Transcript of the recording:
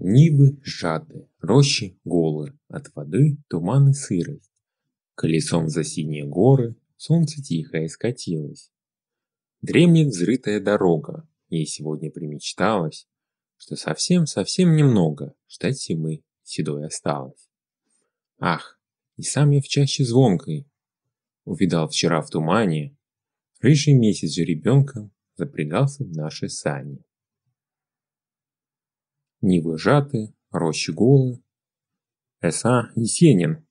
Нивы жади, рощи голы, от воды туман и сырость. Колесом за синие горы солнце тихо скатилось. Дремлет взрытая дорога, ей сегодня примечталось, что совсем-совсем немного ждать зимы седой осталось. Ах, и сам я в чаще звонкой увидал вчера в тумане, рыжий месяц жеребенком запрягался в наши сани. Нивы жаты, рощи голы. С.А. Есенин.